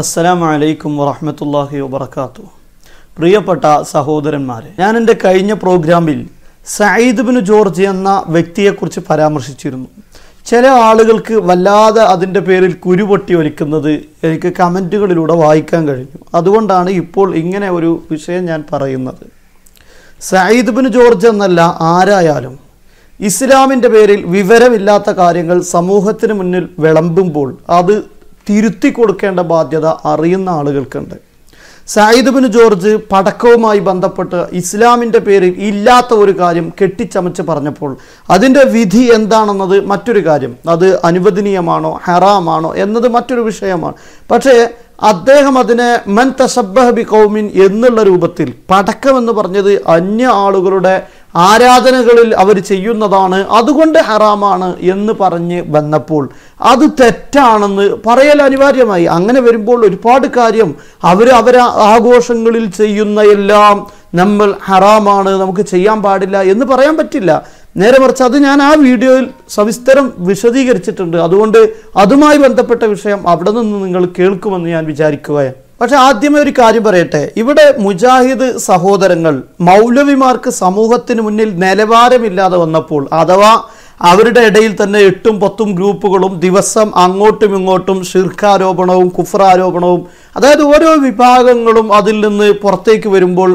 അസ്സലാം വലൈക്കും വറഹമത്തല്ലാഹി വബർക്കാത്തു പ്രിയപ്പെട്ട സഹോദരന്മാരെ ഞാൻ എൻ്റെ കഴിഞ്ഞ പ്രോഗ്രാമിൽ സയ്യിദ് ബിൻ ജോർജ് എന്ന വ്യക്തിയെക്കുറിച്ച് പരാമർശിച്ചിരുന്നു ചില ആളുകൾക്ക് വല്ലാതെ അതിൻ്റെ പേരിൽ കുരുപൊട്ടി ഒലിക്കുന്നത് എനിക്ക് കമൻറ്റുകളിലൂടെ വായിക്കാൻ കഴിഞ്ഞു അതുകൊണ്ടാണ് ഇപ്പോൾ ഇങ്ങനെ ഒരു വിഷയം ഞാൻ പറയുന്നത് സയ്യിദ് ബിൻ ജോർജ് എന്നല്ല ആരായാലും ഇസ്ലാമിൻ്റെ പേരിൽ വിവരമില്ലാത്ത കാര്യങ്ങൾ സമൂഹത്തിന് മുന്നിൽ വിളമ്പുമ്പോൾ അത് തിരുത്തി കൊടുക്കേണ്ട ബാധ്യത അറിയുന്ന ആളുകൾക്കുണ്ട് സായിദുബിന് ജോർജ് പടക്കവുമായി ബന്ധപ്പെട്ട് ഇസ്ലാമിൻ്റെ പേരിൽ ഇല്ലാത്ത ഒരു കാര്യം കെട്ടിച്ചമച്ച് പറഞ്ഞപ്പോൾ അതിൻ്റെ വിധി എന്താണെന്നത് മറ്റൊരു കാര്യം അത് അനുവദനീയമാണോ ഹറാമാണോ എന്നത് മറ്റൊരു വിഷയമാണ് പക്ഷേ അദ്ദേഹം അതിനെ മൻ തസബ്ബഹബി കൗമിൻ എന്നുള്ള രൂപത്തിൽ പടക്കം എന്ന് പറഞ്ഞത് അന്യ ആളുകളുടെ ആരാധനകളിൽ അവർ ചെയ്യുന്നതാണ് അതുകൊണ്ട് ഹറാമാണ് എന്ന് പറഞ്ഞ് വന്നപ്പോൾ അത് തെറ്റാണെന്ന് പറയൽ അനിവാര്യമായി അങ്ങനെ വരുമ്പോൾ ഒരുപാട് കാര്യം അവർ അവർ ആഘോഷങ്ങളിൽ ചെയ്യുന്ന എല്ലാം നമ്മൾ ഹറാമാണ് നമുക്ക് ചെയ്യാൻ പാടില്ല എന്ന് പറയാൻ പറ്റില്ല നേരെ മറിച്ച് അത് ഞാൻ ആ വീഡിയോയിൽ സവിസ്തരം വിശദീകരിച്ചിട്ടുണ്ട് അതുകൊണ്ട് അതുമായി ബന്ധപ്പെട്ട വിഷയം അവിടെ നിന്ന് നിങ്ങൾ കേൾക്കുമെന്ന് ഞാൻ വിചാരിക്കുകയാണ് പക്ഷെ ആദ്യമേ ഒരു കാര്യം പറയട്ടെ ഇവിടെ മുജാഹിദ് സഹോദരങ്ങൾ മൗലവിമാർക്ക് സമൂഹത്തിന് മുന്നിൽ നിലവാരമില്ലാതെ വന്നപ്പോൾ അഥവാ അവരുടെ ഇടയിൽ തന്നെ എട്ടും പത്തും ഗ്രൂപ്പുകളും ദിവസം അങ്ങോട്ടും ഇങ്ങോട്ടും ശീർഖാരോപണവും കുഫ്രാരോപണവും അതായത് ഓരോ വിഭാഗങ്ങളും അതിൽ നിന്ന് പുറത്തേക്ക് വരുമ്പോൾ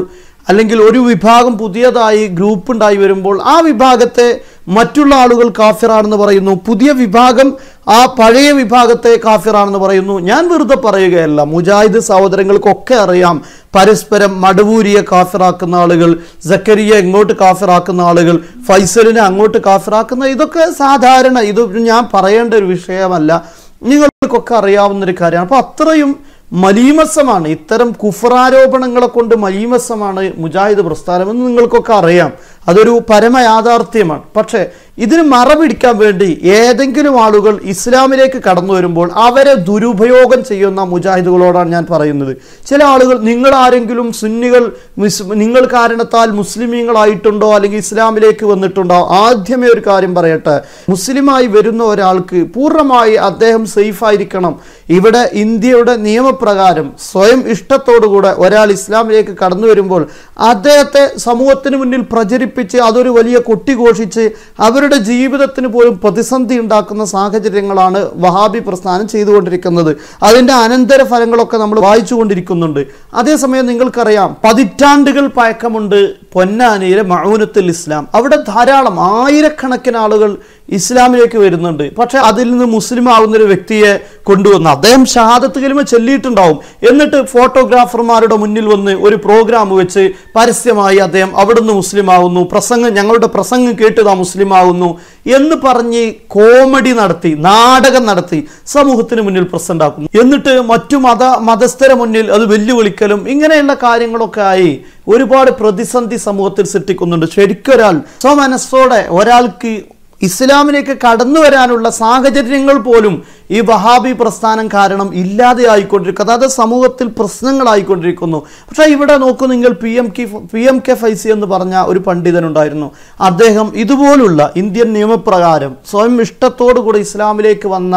അല്ലെങ്കിൽ ഒരു വിഭാഗം പുതിയതായി ഗ്രൂപ്പ് ഉണ്ടായി വരുമ്പോൾ ആ വിഭാഗത്തെ മറ്റുള്ള ആളുകൾ കാഫിറാണെന്ന് പറയുന്നു പുതിയ വിഭാഗം ആ പഴയ വിഭാഗത്തെ കാഫിറാണെന്ന് പറയുന്നു ഞാൻ വെറുതെ പറയുകയല്ല മുജാഹിദ് സഹോദരങ്ങൾക്കൊക്കെ അറിയാം പരസ്പരം മടവൂരിയെ കാഫിറാക്കുന്ന ആളുകൾ ജക്കരിയെ എങ്ങോട്ട് കാഫിറാക്കുന്ന ആളുകൾ ഫൈസലിനെ അങ്ങോട്ട് കാഫിറാക്കുന്ന ഇതൊക്കെ സാധാരണ ഇത് ഞാൻ പറയേണ്ട ഒരു വിഷയമല്ല നിങ്ങൾക്കൊക്കെ അറിയാവുന്ന ഒരു കാര്യമാണ് അപ്പോൾ അത്രയും മലീമസമാണ് ഇത്തരം കുഫറാരോപണങ്ങളെ കൊണ്ട് മലീമസമാണ് മുജാഹിദ് പ്രസ്ഥാനം എന്ന് നിങ്ങൾക്കൊക്കെ അറിയാം അതൊരു പരമ യാഥാർത്ഥ്യമാണ് പക്ഷേ ഇതിന് മറപിടിക്കാൻ വേണ്ടി ഏതെങ്കിലും ആളുകൾ ഇസ്ലാമിലേക്ക് കടന്നു വരുമ്പോൾ അവരെ ദുരുപയോഗം ചെയ്യുന്ന മുജാഹിദുകളോടാണ് ഞാൻ പറയുന്നത് ചില ആളുകൾ നിങ്ങൾ ആരെങ്കിലും സുന്നികൾ നിങ്ങൾ കാരണത്താൽ മുസ്ലിമീങ്ങളായിട്ടുണ്ടോ അല്ലെങ്കിൽ ഇസ്ലാമിലേക്ക് വന്നിട്ടുണ്ടോ ആദ്യമേ ഒരു കാര്യം പറയട്ടെ മുസ്ലിമായി വരുന്ന ഒരാൾക്ക് പൂർണ്ണമായി അദ്ദേഹം സേഫ് ആയിരിക്കണം ഇവിടെ ഇന്ത്യയുടെ നിയമപ്രകാരം സ്വയം ഇഷ്ടത്തോടുകൂടെ ഒരാൾ ഇസ്ലാമിലേക്ക് കടന്നു വരുമ്പോൾ അദ്ദേഹത്തെ സമൂഹത്തിന് മുന്നിൽ പ്രചരി പ്രചരിപ്പിച്ച് അതൊരു വലിയ കൊട്ടിഘോഷിച്ച് അവരുടെ ജീവിതത്തിന് പോലും പ്രതിസന്ധി ഉണ്ടാക്കുന്ന സാഹചര്യങ്ങളാണ് വഹാബി പ്രസ്ഥാനം ചെയ്തുകൊണ്ടിരിക്കുന്നത് അതിൻ്റെ അനന്തര ഫലങ്ങളൊക്കെ നമ്മൾ വായിച്ചുകൊണ്ടിരിക്കുന്നുണ്ട് അതേസമയം നിങ്ങൾക്കറിയാം പതിറ്റാണ്ടുകൾ പയക്കമുണ്ട് പൊന്നാനിയിലെ മൗനത്തുൽ ഇസ്ലാം അവിടെ ധാരാളം ആയിരക്കണക്കിന് ആളുകൾ ഇസ്ലാമിലേക്ക് വരുന്നുണ്ട് പക്ഷെ അതിൽ നിന്ന് മുസ്ലിം ആവുന്ന ഒരു വ്യക്തിയെ കൊണ്ടുവന്ന് അദ്ദേഹം ഷഹാദത്ത് കലിമ ചെല്ലിയിട്ടുണ്ടാവും എന്നിട്ട് ഫോട്ടോഗ്രാഫർമാരുടെ മുന്നിൽ വന്ന് ഒരു പ്രോഗ്രാം വെച്ച് പരസ്യമായി അദ്ദേഹം അവിടുന്ന് മുസ്ലിം ആവുന്നു പ്രസംഗം ഞങ്ങളുടെ പ്രസംഗം കേട്ടതാ മുസ്ലിം ആവുന്നു എന്ന് പറഞ്ഞ് കോമഡി നടത്തി നാടകം നടത്തി സമൂഹത്തിന് മുന്നിൽ പ്രസന്റ് ആക്കുന്നു എന്നിട്ട് മറ്റു മത മതസ്ഥരെ മുന്നിൽ അത് വെല്ലുവിളിക്കലും ഇങ്ങനെയുള്ള കാര്യങ്ങളൊക്കെ ആയി ഒരുപാട് പ്രതിസന്ധി സമൂഹത്തിൽ സൃഷ്ടിക്കുന്നുണ്ട് ശരിക്കൊരാൾ സ്വമനസ്സോടെ ഒരാൾക്ക് ഇസ്ലാമിലേക്ക് കടന്നു വരാനുള്ള സാഹചര്യങ്ങൾ പോലും ഈ വഹാബി പ്രസ്ഥാനം കാരണം ഇല്ലാതെ ആയിക്കൊണ്ടിരിക്കുന്നു അതായത് സമൂഹത്തിൽ പ്രശ്നങ്ങളായിക്കൊണ്ടിരിക്കുന്നു പക്ഷേ ഇവിടെ നോക്കൂ നിങ്ങൾ P M K P M K Faizy എന്ന് പറഞ്ഞ ഒരു പണ്ഡിതനുണ്ടായിരുന്നു അദ്ദേഹം ഇതുപോലുള്ള ഇന്ത്യൻ നിയമപ്രകാരം സ്വയം കൂടി ഇസ്ലാമിലേക്ക് വന്ന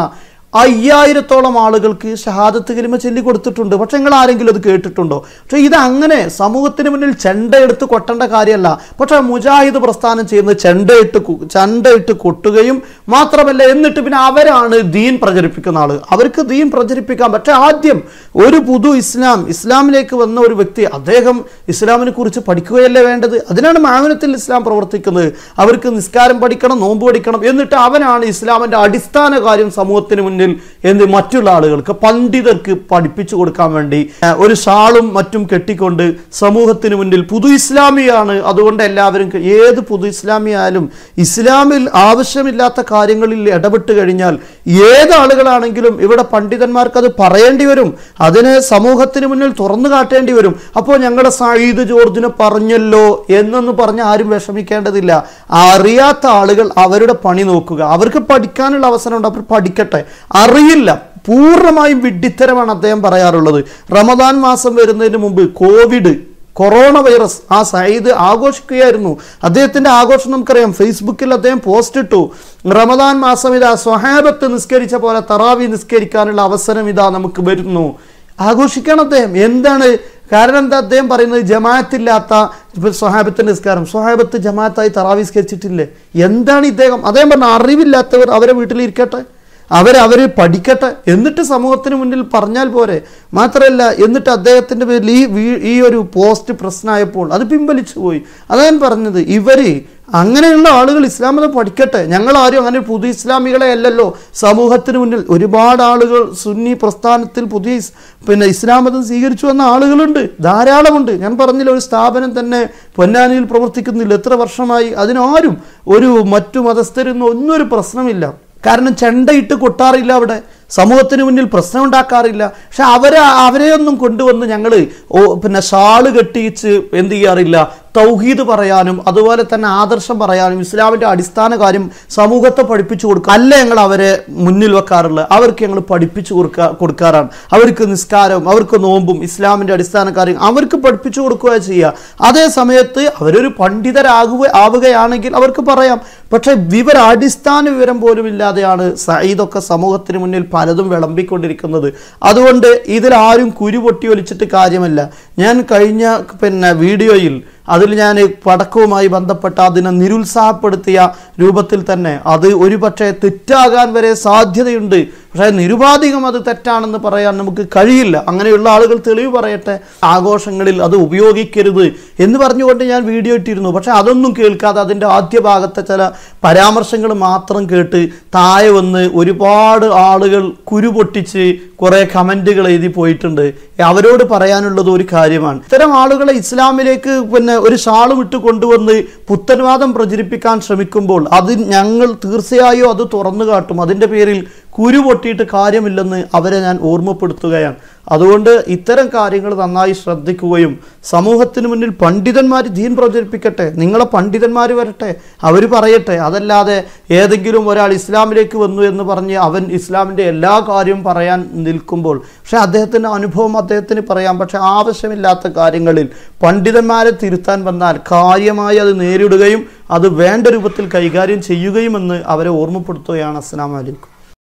അയ്യായിരത്തോളം ആളുകൾക്ക് ഷഹാദത്ത് കലിമ ചൊല്ലിക്കൊടുത്തിട്ടുണ്ട് പക്ഷെ നിങ്ങൾ ആരെങ്കിലും അത് കേട്ടിട്ടുണ്ടോ പക്ഷെ ഇത് അങ്ങനെ സമൂഹത്തിന് മുന്നിൽ ചെണ്ടയെടുത്ത് കൊട്ടേണ്ട കാര്യമല്ല പക്ഷെ മുജാഹിദ് പ്രസ്ഥാനം ചെയ്യുന്ന ചെണ്ടയിട്ട് ചെണ്ടയിട്ട് കൊട്ടുകയും മാത്രമല്ല എന്നിട്ട് പിന്നെ അവരാണ് ദീൻ പ്രചരിപ്പിക്കുന്ന ആള് അവർക്ക് ദീൻ പ്രചരിപ്പിക്കാം പക്ഷെ ആദ്യം ഒരു പുതു ഇസ്ലാം ഇസ്ലാമിലേക്ക് വന്ന ഒരു വ്യക്തി അദ്ദേഹം ഇസ്ലാമിനെ കുറിച്ച് പഠിക്കുകയല്ലേ വേണ്ടത് അതിനാണ് മാമനത്തിൽ ഇസ്ലാം പ്രവർത്തിക്കുന്നത് അവർക്ക് നിസ്കാരം പഠിക്കണം നോമ്പ് പഠിക്കണം എന്നിട്ട് അവനാണ് ഇസ്ലാമിൻ്റെ അടിസ്ഥാന കാര്യം സമൂഹത്തിന് മുന്നിൽ മുസ്ലിം എന്നീ മറ്റുള്ള ആളുകൾക്ക് പണ്ഡിതർക്ക് പഠിപ്പിച്ചു കൊടുക്കാൻ വേണ്ടി ഒരു ഷാളും മറ്റും കെട്ടിക്കൊണ്ട് സമൂഹത്തിന് മുന്നിൽ പുതു ഇസ്ലാമിയാണ് അതുകൊണ്ട് എല്ലാവരും ഏത് പുതു ഇസ്ലാമിയായാലും ഇസ്ലാമിൽ ആവശ്യമില്ലാത്ത കാര്യങ്ങളിൽ ഇടപെട്ട് കഴിഞ്ഞാൽ ഏത് ആളുകളാണെങ്കിലും ഇവിടെ പണ്ഡിതന്മാർക്ക് അത് പറയേണ്ടി വരും അതിനെ സമൂഹത്തിന് മുന്നിൽ തുറന്നു കാട്ടേണ്ടി വരും അപ്പോൾ ഞങ്ങളുടെ സായിദ് ജോർജിനെ പറഞ്ഞല്ലോ എന്നൊന്ന് പറഞ്ഞ് ആരും വിഷമിക്കേണ്ടതില്ല അറിയാത്ത ആളുകൾ അവരുടെ പണി നോക്കുക അവർക്ക് പഠിക്കാനുള്ള ഉണ്ട് അവർ പഠിക്കട്ടെ അറിയില്ല പൂർണ്ണമായും വിഡ്ഢിത്തരമാണ് അദ്ദേഹം പറയാറുള്ളത് റമദാൻ മാസം വരുന്നതിന് മുമ്പ് കോവിഡ് കൊറോണ വൈറസ് ആ സൈദ് ആഘോഷിക്കുകയായിരുന്നു അദ്ദേഹത്തിൻ്റെ ആഘോഷം നമുക്കറിയാം ഫേസ്ബുക്കിൽ അദ്ദേഹം പോസ്റ്റ് ഇട്ടു റമദാൻ മാസം ഇതാ സ്വഹാബത്ത് നിസ്കരിച്ച പോലെ തറാവി നിസ്കരിക്കാനുള്ള അവസരം ഇതാ നമുക്ക് വരുന്നു ആഘോഷിക്കണം അദ്ദേഹം എന്താണ് കാരണം എന്താ അദ്ദേഹം പറയുന്നത് ജമാഅത്തില്ലാത്ത സ്വഹാബത്തിൻ്റെ നിസ്കാരം സ്വഹാബത്ത് ജമാഅത്തായി തറാവി നിസ്കരിച്ചിട്ടില്ലേ എന്താണ് ഇദ്ദേഹം അദ്ദേഹം പറഞ്ഞ അറിവില്ലാത്തവർ അവരെ വീട്ടിലിരിക്കട്ടെ അവരവർ പഠിക്കട്ടെ എന്നിട്ട് സമൂഹത്തിന് മുന്നിൽ പറഞ്ഞാൽ പോരെ മാത്രമല്ല എന്നിട്ട് അദ്ദേഹത്തിൻ്റെ പേരിൽ ഈ ഈ ഒരു പോസ്റ്റ് പ്രശ്നമായപ്പോൾ അത് പിൻവലിച്ചു പോയി അതാണ് പറഞ്ഞത് ഇവർ അങ്ങനെയുള്ള ആളുകൾ ഇസ്ലാം മതം പഠിക്കട്ടെ ഞങ്ങൾ ആരും അങ്ങനെ പുതിയ ഇസ്ലാമികളെ അല്ലല്ലോ സമൂഹത്തിന് മുന്നിൽ ഒരുപാട് ആളുകൾ സുന്നി പ്രസ്ഥാനത്തിൽ പുതിയ പിന്നെ ഇസ്ലാം മതം സ്വീകരിച്ചു വന്ന ആളുകളുണ്ട് ധാരാളമുണ്ട് ഞാൻ പറഞ്ഞില്ല ഒരു സ്ഥാപനം തന്നെ പൊന്നാനിയിൽ പ്രവർത്തിക്കുന്നില്ല എത്ര വർഷമായി അതിനാരും ഒരു മറ്റു മതസ്ഥരൊന്നും ഒന്നും ഒരു പ്രശ്നമില്ല കാരണം ചെണ്ടയിട്ട് കൊട്ടാറില്ല അവിടെ സമൂഹത്തിന് മുന്നിൽ പ്രശ്നം ഉണ്ടാക്കാറില്ല പക്ഷെ അവരെ അവരെയൊന്നും കൊണ്ടുവന്ന് ഞങ്ങൾ പിന്നെ ഷാള് കെട്ടിയിച്ച് എന്ത് ചെയ്യാറില്ല തൗഹീദ് പറയാനും അതുപോലെ തന്നെ ആദർശം പറയാനും ഇസ്ലാമിൻ്റെ അടിസ്ഥാന കാര്യം സമൂഹത്തെ പഠിപ്പിച്ചു കൊടുക്കുക അല്ല ഞങ്ങൾ അവരെ മുന്നിൽ വെക്കാറുള്ളത് അവർക്ക് ഞങ്ങൾ പഠിപ്പിച്ചു കൊടുക്ക കൊടുക്കാറാണ് അവർക്ക് നിസ്കാരവും അവർക്ക് നോമ്പും ഇസ്ലാമിൻ്റെ അടിസ്ഥാന കാര്യം അവർക്ക് പഠിപ്പിച്ചു കൊടുക്കുക ചെയ്യുക അതേ സമയത്ത് അവരൊരു പണ്ഡിതരാകുക ആവുകയാണെങ്കിൽ അവർക്ക് പറയാം പക്ഷേ വിവര അടിസ്ഥാന വിവരം പോലും ഇല്ലാതെയാണ് സയ്യിദൊക്കെ സമൂഹത്തിന് മുന്നിൽ പലതും വിളമ്പിക്കൊണ്ടിരിക്കുന്നത് അതുകൊണ്ട് ഇതിലാരും കുരു പൊട്ടി ഒലിച്ചിട്ട് കാര്യമല്ല ഞാൻ കഴിഞ്ഞ പിന്നെ വീഡിയോയിൽ അതിൽ ഞാൻ പടക്കവുമായി ബന്ധപ്പെട്ട അതിനെ നിരുത്സാഹപ്പെടുത്തിയ രൂപത്തിൽ തന്നെ അത് ഒരുപക്ഷെ തെറ്റാകാൻ വരെ സാധ്യതയുണ്ട് പക്ഷേ നിരുപാധികം അത് തെറ്റാണെന്ന് പറയാൻ നമുക്ക് കഴിയില്ല അങ്ങനെയുള്ള ആളുകൾ തെളിവ് പറയട്ടെ ആഘോഷങ്ങളിൽ അത് ഉപയോഗിക്കരുത് എന്ന് പറഞ്ഞുകൊണ്ട് ഞാൻ വീഡിയോ ഇട്ടിരുന്നു പക്ഷേ അതൊന്നും കേൾക്കാതെ അതിൻ്റെ ആദ്യ ഭാഗത്തെ ചില പരാമർശങ്ങൾ മാത്രം കേട്ട് താഴെ വന്ന് ഒരുപാട് ആളുകൾ കുരുപൊട്ടിച്ച് കുറേ കമൻറ്റുകൾ എഴുതി പോയിട്ടുണ്ട് അവരോട് പറയാനുള്ളത് ഒരു കാര്യമാണ് ഇത്തരം ആളുകളെ ഇസ്ലാമിലേക്ക് പിന്നെ ഒരു ഷാളും ഇട്ട് കൊണ്ടുവന്ന് പുത്തൻവാദം പ്രചരിപ്പിക്കാൻ ശ്രമിക്കുമ്പോൾ അത് ഞങ്ങൾ തീർച്ചയായും അത് തുറന്നു കാട്ടും അതിൻ്റെ പേരിൽ കുരു പൊട്ടിയിട്ട് കാര്യമില്ലെന്ന് അവരെ ഞാൻ ഓർമ്മപ്പെടുത്തുകയാണ് അതുകൊണ്ട് ഇത്തരം കാര്യങ്ങൾ നന്നായി ശ്രദ്ധിക്കുകയും സമൂഹത്തിന് മുന്നിൽ പണ്ഡിതന്മാർ ദീൻ പ്രചരിപ്പിക്കട്ടെ നിങ്ങളെ പണ്ഡിതന്മാർ വരട്ടെ അവർ പറയട്ടെ അതല്ലാതെ ഏതെങ്കിലും ഒരാൾ ഇസ്ലാമിലേക്ക് വന്നു എന്ന് പറഞ്ഞ് അവൻ ഇസ്ലാമിൻ്റെ എല്ലാ കാര്യവും പറയാൻ നിൽക്കുമ്പോൾ പക്ഷേ അദ്ദേഹത്തിൻ്റെ അനുഭവം അദ്ദേഹത്തിന് പറയാം പക്ഷേ ആവശ്യമില്ലാത്ത കാര്യങ്ങളിൽ പണ്ഡിതന്മാരെ തിരുത്താൻ വന്നാൽ കാര്യമായി അത് നേരിടുകയും അത് വേണ്ട രൂപത്തിൽ കൈകാര്യം ചെയ്യുകയുമെന്ന് അവരെ ഓർമ്മപ്പെടുത്തുകയാണ് അസ്സാം വലൈക്കും